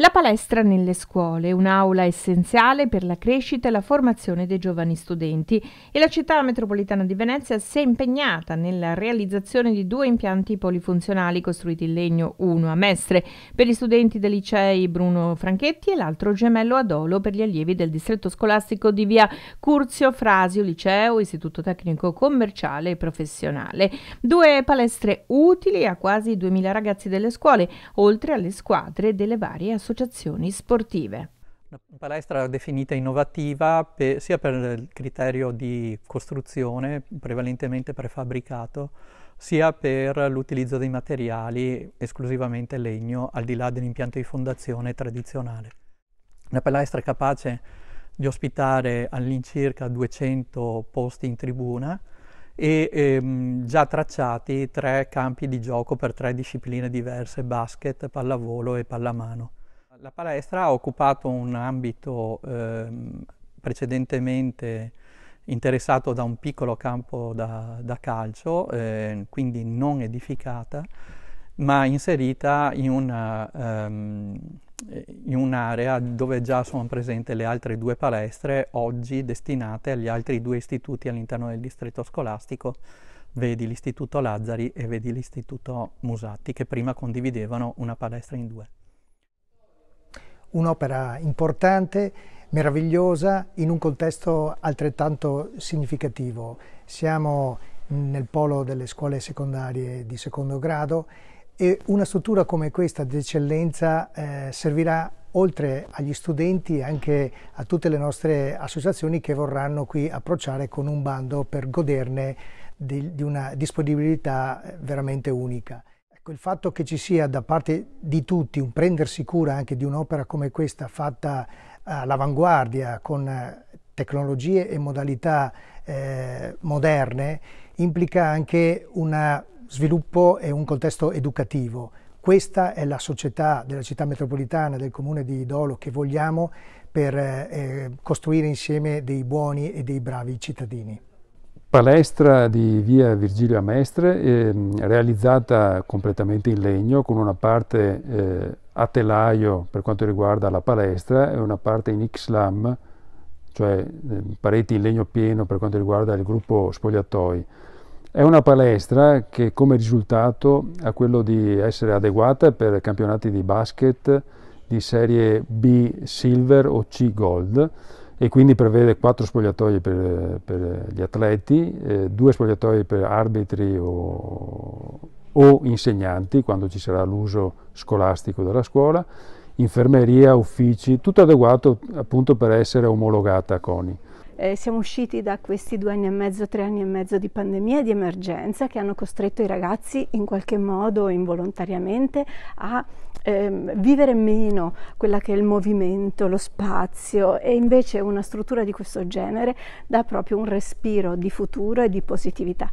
La palestra nelle scuole, un'aula essenziale per la crescita e la formazione dei giovani studenti e la città metropolitana di Venezia si è impegnata nella realizzazione di due impianti polifunzionali costruiti in legno, uno a Mestre per gli studenti dei licei Bruno Franchetti e l'altro gemello ad Olo per gli allievi del distretto scolastico di via Curzio Frasio Liceo, Istituto Tecnico Commerciale e Professionale. Due palestre utili a quasi 2000 ragazzi delle scuole, oltre alle squadre delle varie associazioni associazioni sportive. La palestra è definita innovativa per, sia per il criterio di costruzione, prevalentemente prefabbricato, sia per l'utilizzo dei materiali esclusivamente legno, al di là dell'impianto di fondazione tradizionale. La palestra è capace di ospitare all'incirca 200 posti in tribuna e ehm, già tracciati tre campi di gioco per tre discipline diverse, basket, pallavolo e pallamano. La palestra ha occupato un ambito ehm, precedentemente interessato da un piccolo campo da, da calcio, eh, quindi non edificata, ma inserita in, una, ehm, in un'area dove già sono presenti le altre due palestre, oggi destinate agli altri due istituti all'interno del distretto scolastico, vedi l'Istituto Lazzari e vedi l'Istituto Musatti, che prima condividevano una palestra in due un'opera importante, meravigliosa, in un contesto altrettanto significativo. Siamo nel polo delle scuole secondarie di secondo grado e una struttura come questa d'eccellenza eh, servirà oltre agli studenti anche a tutte le nostre associazioni che vorranno qui approcciare con un bando per goderne di, di una disponibilità eh, veramente unica. Ecco, il fatto che ci sia da parte di tutti un prendersi cura anche di un'opera come questa fatta all'avanguardia con eh, tecnologie e modalità eh, moderne implica anche un sviluppo e un contesto educativo. Questa è la società della città metropolitana, del comune di Idolo che vogliamo per eh, eh costruire insieme dei buoni e dei bravi cittadini palestra di via Virgilio Amestre, eh, realizzata completamente in legno, con una parte eh, a telaio per quanto riguarda la palestra e una parte in X-Lam, cioè eh, pareti in legno pieno per quanto riguarda il gruppo spogliatoi. È una palestra che come risultato ha quello di essere adeguata per campionati di basket, di serie B Silver o C Gold e quindi prevede quattro spogliatoie per, per gli atleti, eh, due spogliatoie per arbitri o, o insegnanti quando ci sarà l'uso scolastico della scuola, infermeria, uffici, tutto adeguato appunto per essere omologata a CONI eh, siamo usciti da questi due anni e mezzo, tre anni e mezzo di pandemia e di emergenza che hanno costretto i ragazzi in qualche modo involontariamente a ehm, vivere meno quella che è il movimento, lo spazio e invece una struttura di questo genere dà proprio un respiro di futuro e di positività.